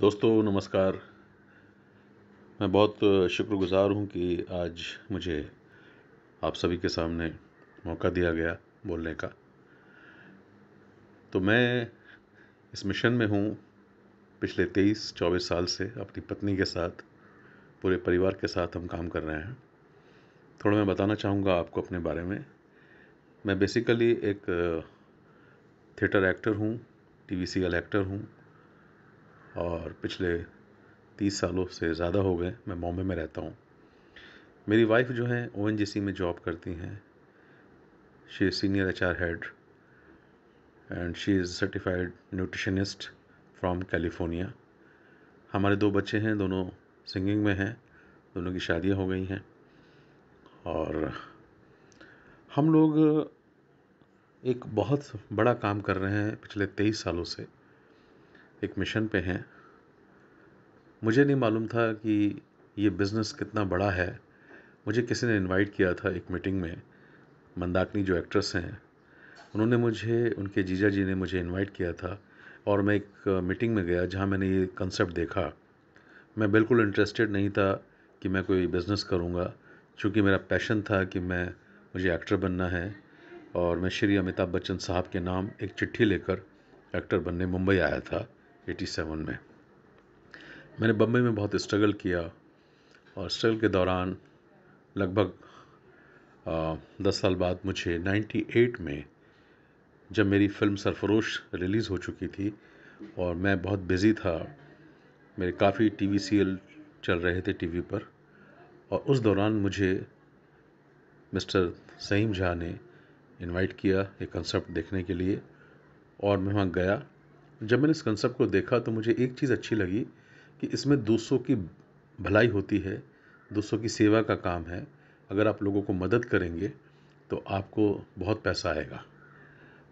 दोस्तों नमस्कार मैं बहुत शुक्रगुज़ार हूँ कि आज मुझे आप सभी के सामने मौका दिया गया बोलने का तो मैं इस मिशन में हूँ पिछले तेईस चौबीस साल से अपनी पत्नी के साथ पूरे परिवार के साथ हम काम कर रहे हैं थोड़ा मैं बताना चाहूँगा आपको अपने बारे में मैं बेसिकली एक थिएटर एक्टर हूँ टी वी सीरियल एक्टर हूँ और पिछले तीस सालों से ज़्यादा हो गए मैं बॉम्बे में रहता हूँ मेरी वाइफ जो हैं ओ में जॉब करती हैं she is senior H R head and she is certified nutritionist from California हमारे दो बच्चे हैं दोनों सिंगिंग में हैं दोनों की शादियाँ हो गई हैं और हम लोग एक बहुत बड़ा काम कर रहे हैं पिछले तेईस सालों से एक मिशन पे हैं मुझे नहीं मालूम था कि ये बिज़नेस कितना बड़ा है मुझे किसी ने इनवाइट किया था एक मीटिंग में मंदाकिनी जो एक्ट्रेस हैं उन्होंने मुझे उनके जीजा जी ने मुझे इनवाइट किया था और मैं एक मीटिंग में गया जहाँ मैंने ये कंसेप्ट देखा मैं बिल्कुल इंटरेस्टेड नहीं था कि मैं कोई बिज़नेस करूँगा चूँकि मेरा पैशन था कि मैं मुझे एक्टर बनना है और मैं श्री अमिताभ बच्चन साहब के नाम एक चिट्ठी लेकर एक्टर बनने मुंबई आया था 87 में मैंने बम्बई में बहुत स्ट्रगल किया और स्ट्रगल के दौरान लगभग दस साल बाद मुझे 98 में जब मेरी फिल्म सरफरोश रिलीज़ हो चुकी थी और मैं बहुत बिज़ी था मेरे काफ़ी टीवी सीरियल चल रहे थे टीवी पर और उस दौरान मुझे मिस्टर सईम झा ने इनवाइट किया एक कंसर्ट देखने के लिए और मैं वहाँ गया जब मैंने इस कंसेप्ट को देखा तो मुझे एक चीज़ अच्छी लगी कि इसमें दूसरों की भलाई होती है दूसरों की सेवा का काम है अगर आप लोगों को मदद करेंगे तो आपको बहुत पैसा आएगा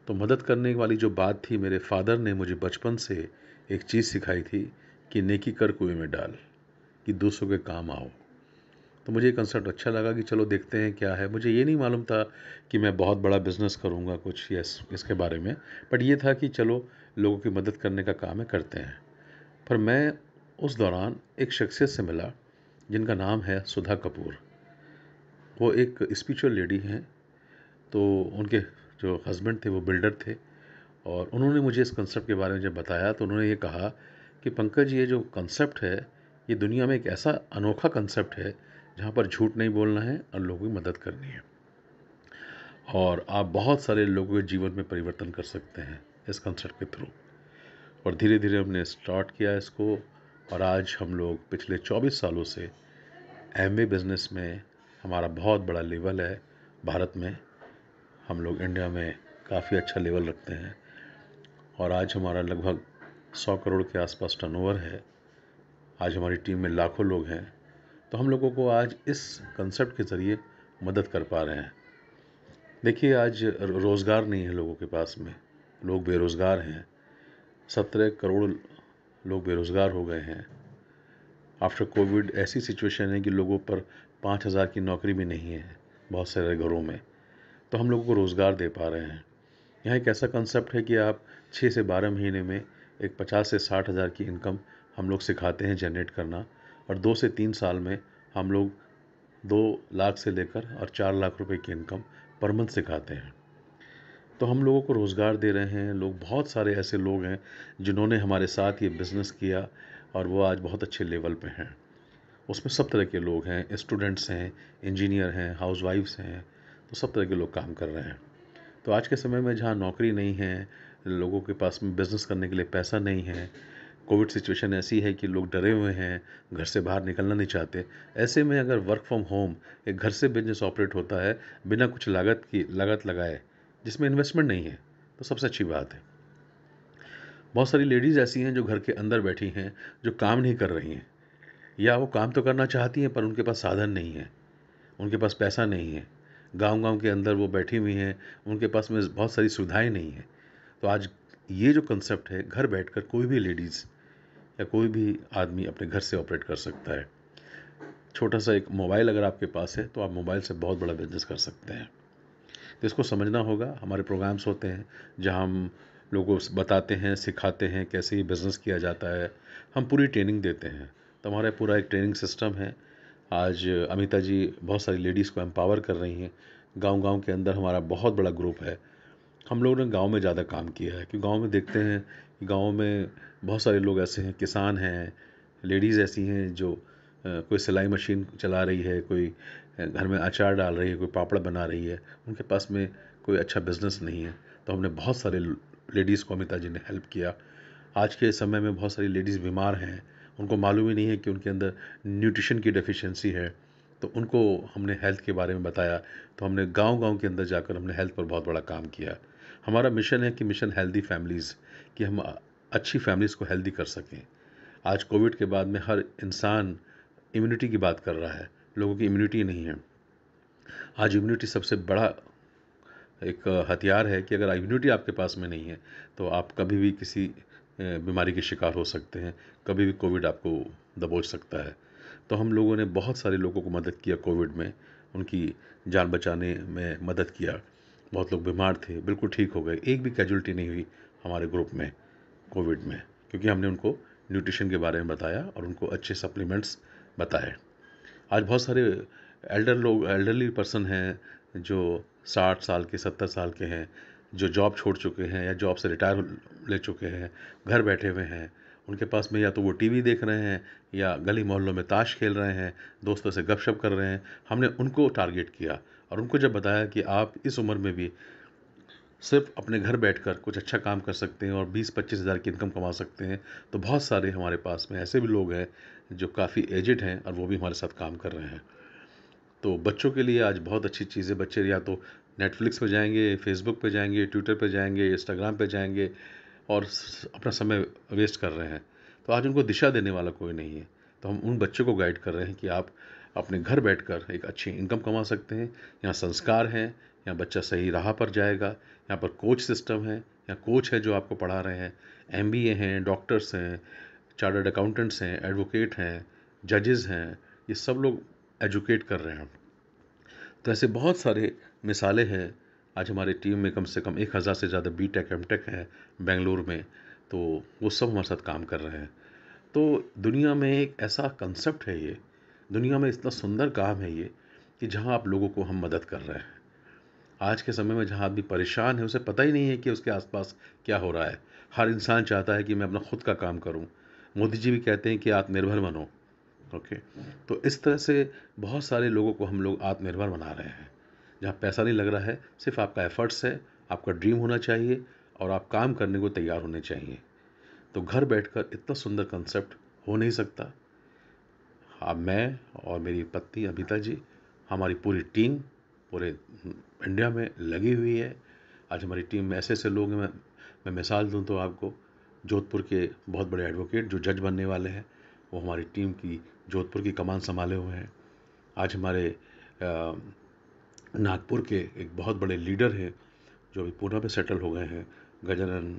तो मदद करने वाली जो बात थी मेरे फादर ने मुझे बचपन से एक चीज़ सिखाई थी कि नेकी कर कुएं में डाल कि दूसरों के काम आओ तो मुझे ये कंसर्ट अच्छा लगा कि चलो देखते हैं क्या है मुझे ये नहीं मालूम था कि मैं बहुत बड़ा बिज़नेस करूँगा कुछ यस इसके बारे में बट ये था कि चलो लोगों की मदद करने का काम है करते हैं पर मैं उस दौरान एक शख्सियत से मिला जिनका नाम है सुधा कपूर वो एक स्पिरिचुअल लेडी हैं तो उनके जो हस्बैंड थे वो बिल्डर थे और उन्होंने मुझे इस कंसेप्ट के बारे में जब बताया तो उन्होंने ये कहा कि पंकज ये जो कंसेप्ट है ये दुनिया में एक ऐसा अनोखा कंसेप्ट है जहाँ पर झूठ नहीं बोलना है और लोगों की मदद करनी है और आप बहुत सारे लोगों के जीवन में परिवर्तन कर सकते हैं इस कंसर्ट के थ्रू और धीरे धीरे हमने स्टार्ट किया इसको और आज हम लोग पिछले 24 सालों से एम बिज़नेस में हमारा बहुत बड़ा लेवल है भारत में हम लोग इंडिया में काफ़ी अच्छा लेवल रखते हैं और आज हमारा लगभग 100 करोड़ के आसपास टर्नओवर है आज हमारी टीम में लाखों लोग हैं तो हम लोगों को आज इस कंसेप्ट के ज़रिए मदद कर पा रहे हैं देखिए आज रोज़गार नहीं है लोगों के पास में लोग बेरोज़गार हैं सत्रह करोड़ लोग बेरोज़गार हो गए हैं आफ्टर कोविड ऐसी सिचुएशन है कि लोगों पर पाँच हज़ार की नौकरी भी नहीं है बहुत सारे घरों में तो हम लोगों को रोज़गार दे पा रहे हैं यहाँ एक ऐसा कंसेप्ट है कि आप छः से बारह महीने में एक पचास से साठ हज़ार की इनकम हम लोग सिखाते हैं जनरेट करना और दो से तीन साल में हम लोग दो लाख से लेकर और चार लाख रुपए की इनकम पर मंथ सिखाते हैं तो हम लोगों को रोज़गार दे रहे हैं लोग बहुत सारे ऐसे लोग हैं जिन्होंने हमारे साथ ये बिज़नेस किया और वो आज बहुत अच्छे लेवल पे हैं उसमें सब तरह के लोग हैं स्टूडेंट्स हैं इंजीनियर हैं हाउस वाइफ्स हैं तो सब तरह के लोग काम कर रहे हैं तो आज के समय में जहाँ नौकरी नहीं है लोगों के पास बिज़नेस करने के लिए पैसा नहीं है कोविड सिचुएशन ऐसी है कि लोग डरे हुए हैं घर से बाहर निकलना नहीं चाहते ऐसे में अगर वर्क फ्रॉम होम एक घर से बिजनेस ऑपरेट होता है बिना कुछ लागत की लागत लगाए जिसमें इन्वेस्टमेंट नहीं है तो सबसे अच्छी बात है बहुत सारी लेडीज़ ऐसी हैं जो घर के अंदर बैठी हैं जो काम नहीं कर रही हैं या वो काम तो करना चाहती हैं पर उनके पास साधन नहीं है उनके पास पैसा नहीं है गांव गांव के अंदर वो बैठी हुई हैं उनके पास में बहुत सारी सुविधाएं नहीं हैं तो आज ये जो कंसेप्ट है घर बैठकर कोई भी लेडीज़ या कोई भी आदमी अपने घर से ऑपरेट कर सकता है छोटा सा एक मोबाइल अगर आपके पास है तो आप मोबाइल से बहुत बड़ा बिजनेस कर सकते हैं तो इसको समझना होगा हमारे प्रोग्राम्स होते हैं जहाँ हम लोगों को बताते हैं सिखाते हैं कैसे ये बिज़नेस किया जाता है हम पूरी ट्रेनिंग देते हैं तो हमारा पूरा एक ट्रेनिंग सिस्टम है आज अमिता जी बहुत सारी लेडीज़ को एम्पावर कर रही हैं गांव गांव के अंदर हमारा बहुत बड़ा ग्रुप है हम लोगों ने गांव में ज़्यादा काम किया है क्योंकि गांव में देखते हैं गाँव में बहुत सारे लोग ऐसे हैं किसान हैं लेडीज़ ऐसी हैं जो कोई सिलाई मशीन चला रही है कोई घर में अचार डाल रही है कोई पापड़ बना रही है उनके पास में कोई अच्छा बिज़नेस नहीं है तो हमने बहुत सारे लेडीज़ को अमिता जी ने हेल्प किया आज के समय में बहुत सारी लेडीज़ बीमार हैं उनको मालूम ही नहीं है कि उनके अंदर न्यूट्रिशन की डेफिशिएंसी है तो उनको हमने हेल्थ के बारे में बताया तो हमने गांव-गांव के अंदर जाकर हमने हेल्थ पर बहुत बड़ा काम किया हमारा मिशन है कि मिशन हेल्दी फैमिलीज़ कि हम अच्छी फैमिलीज़ को हेल्दी कर सकें आज कोविड के बाद में हर इंसान इम्यूनिटी की बात कर रहा है लोगों की इम्यूनिटी नहीं है आज इम्यूनिटी सबसे बड़ा एक हथियार है कि अगर इम्यूनिटी आपके पास में नहीं है तो आप कभी भी किसी बीमारी के शिकार हो सकते हैं कभी भी कोविड आपको दबोच सकता है तो हम लोगों ने बहुत सारे लोगों को मदद किया कोविड में उनकी जान बचाने में मदद किया बहुत लोग बीमार थे बिल्कुल ठीक हो गए एक भी कैजुअलिटी नहीं हुई हमारे ग्रुप में कोविड में क्योंकि हमने उनको न्यूट्रिशन के बारे में बताया और उनको अच्छे सप्लीमेंट्स बताए आज बहुत सारे एल्डर लोग एल्डरली पर्सन हैं जो साठ साल के सत्तर साल के हैं जो जॉब छोड़ चुके हैं या जॉब से रिटायर ले चुके हैं घर बैठे हुए हैं उनके पास में या तो वो टीवी देख रहे हैं या गली मोहल्लों में ताश खेल रहे हैं दोस्तों से गपशप कर रहे हैं हमने उनको टारगेट किया और उनको जब बताया कि आप इस उम्र में भी सिर्फ अपने घर बैठकर कुछ अच्छा काम कर सकते हैं और बीस पच्चीस हज़ार की इनकम कमा सकते हैं तो बहुत सारे हमारे पास में ऐसे भी लोग हैं जो काफ़ी एजड हैं और वो भी हमारे साथ काम कर रहे हैं तो बच्चों के लिए आज बहुत अच्छी चीज़ें बच्चे या तो नेटफ्लिक्स पर जाएंगे फेसबुक पर जाएंगे ट्विटर पर जाएंगे इंस्टाग्राम पर जाएंगे और अपना समय वेस्ट कर रहे हैं तो आज उनको दिशा देने वाला कोई नहीं है तो हम उन बच्चों को गाइड कर रहे हैं कि आप अपने घर बैठकर एक अच्छी इनकम कमा सकते हैं यहाँ संस्कार हैं यहाँ बच्चा सही राह पर जाएगा यहाँ पर कोच सिस्टम है यहाँ कोच है जो आपको पढ़ा रहे हैं एम हैं डॉक्टर्स हैं चार्टर्ड अकाउंटेंट्स हैं एडवोकेट हैं जजेस हैं ये सब लोग एजुकेट कर रहे हैं तो ऐसे बहुत सारे मिसालें हैं आज हमारे टीम में कम से कम एक हज़ार से ज़्यादा बी टेक एम टेक है बेंगलोर में तो वो सब हमारे साथ काम कर रहे हैं तो दुनिया में एक ऐसा कंसेप्ट है ये दुनिया में इतना सुंदर काम है ये कि जहाँ आप लोगों को हम मदद कर रहे हैं आज के समय में जहाँ आदमी परेशान है उसे पता ही नहीं है कि उसके आसपास क्या हो रहा है हर इंसान चाहता है कि मैं अपना खुद का काम करूँ मोदी जी भी कहते हैं कि आत्मनिर्भर बनो ओके तो इस तरह से बहुत सारे लोगों को हम लोग आत्मनिर्भर बना रहे हैं जहाँ पैसा नहीं लग रहा है सिर्फ आपका एफर्ट्स है आपका ड्रीम होना चाहिए और आप काम करने को तैयार होने चाहिए तो घर बैठकर इतना सुंदर कंसेप्ट हो नहीं सकता अब मैं और मेरी पत्नी अमिता जी हमारी पूरी टीम पूरे इंडिया में लगी हुई है आज हमारी टीम में ऐसे ऐसे लोग हैं मैं मिसाल दूँ तो आपको जोधपुर के बहुत बड़े एडवोकेट जो जज बनने वाले हैं वो हमारी टीम की जोधपुर की कमान संभाले हुए हैं आज हमारे नागपुर के एक बहुत बड़े लीडर हैं जो अभी पूना में सेटल हो गए हैं गजानन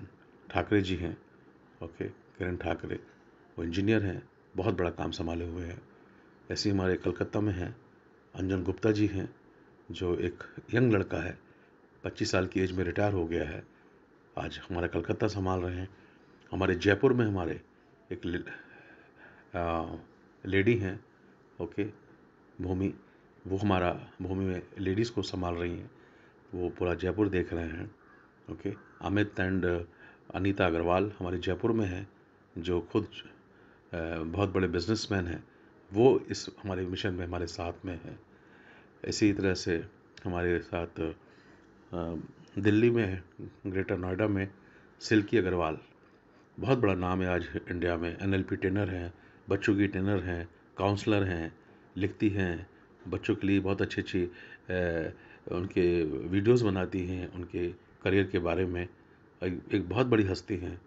ठाकरे जी हैं ओके किरण ठाकरे वो इंजीनियर हैं बहुत बड़ा काम संभाले हुए हैं ऐसे हमारे कलकत्ता में हैं अंजन गुप्ता जी हैं जो एक यंग लड़का है 25 साल की एज में रिटायर हो गया है आज हमारा कलकत्ता संभाल रहे हैं हमारे जयपुर में हमारे एक ले, आ, लेडी हैं ओके भूमि वो हमारा भूमि में लेडीज़ को संभाल रही हैं वो पूरा जयपुर देख रहे हैं ओके अमित एंड अनीता अग्रवाल हमारे जयपुर में हैं जो खुद बहुत बड़े बिजनेसमैन हैं वो इस हमारे मिशन में हमारे साथ में है इसी तरह से हमारे साथ दिल्ली में ग्रेटर नोएडा में सिल्की अग्रवाल बहुत बड़ा नाम है आज इंडिया में एन एल ट्रेनर हैं बच्चों की ट्रेनर हैं काउंसलर हैं लिखती हैं बच्चों के लिए बहुत अच्छी अच्छी उनके वीडियोस बनाती हैं उनके करियर के बारे में एक बहुत बड़ी हस्ती हैं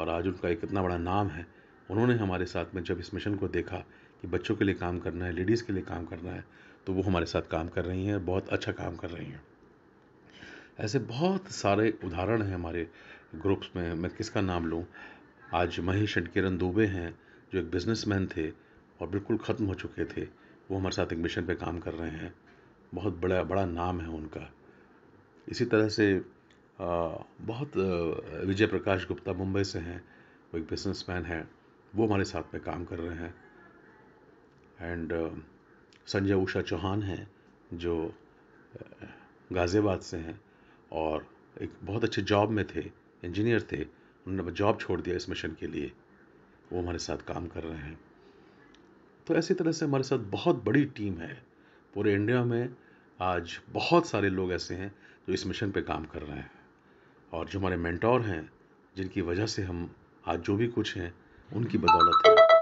और आज उनका एक इतना बड़ा नाम है उन्होंने हमारे साथ में जब इस मिशन को देखा कि बच्चों के लिए काम करना है लेडीज़ के लिए काम करना है तो वो हमारे साथ काम कर रही हैं बहुत अच्छा काम कर रही हैं ऐसे बहुत सारे उदाहरण हैं हमारे ग्रुप्स में मैं किसका नाम लूँ आज महेश एंड किरण दुबे हैं जो एक बिजनेसमैन थे और बिल्कुल ख़त्म हो चुके थे वो हमारे साथ एक मिशन पे काम कर रहे हैं बहुत बड़ा बड़ा नाम है उनका इसी तरह से आ, बहुत विजय प्रकाश गुप्ता मुंबई से हैं वो एक बिजनेसमैन है वो हमारे साथ में काम कर रहे हैं एंड uh, संजय उषा चौहान हैं जो uh, गाज़ियाबाद से हैं और एक बहुत अच्छे जॉब में थे इंजीनियर थे उन्होंने जॉब छोड़ दिया इस मिशन के लिए वो हमारे साथ काम कर रहे हैं तो ऐसी तरह से हमारे साथ बहुत बड़ी टीम है पूरे इंडिया में आज बहुत सारे लोग ऐसे हैं जो इस मिशन पे काम कर रहे हैं और जो हमारे मेंटोर हैं जिनकी वजह से हम आज जो भी कुछ हैं उनकी बदौलत है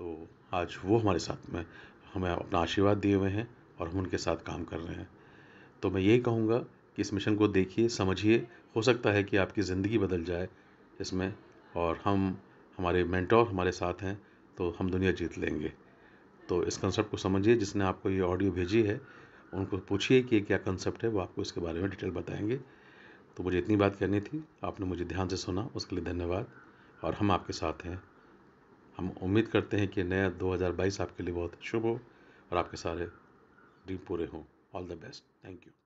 तो आज वो हमारे साथ में हमें अपना आशीर्वाद दिए हुए हैं और हम उनके साथ काम कर रहे हैं तो मैं यही कहूँगा कि इस मिशन को देखिए समझिए हो सकता है कि आपकी ज़िंदगी बदल जाए इसमें और हम हमारे मेंटोर हमारे साथ हैं तो हम दुनिया जीत लेंगे तो इस कंसेप्ट को समझिए जिसने आपको ये ऑडियो भेजी है उनको पूछिए कि क्या कंसेप्ट है वो आपको इसके बारे में डिटेल बताएंगे तो मुझे इतनी बात करनी थी आपने मुझे ध्यान से सुना उसके लिए धन्यवाद और हम आपके साथ हैं हम उम्मीद करते हैं कि नया 2022 आपके लिए बहुत शुभ हो और आपके सारे ड्रीम पूरे हों all the best thank you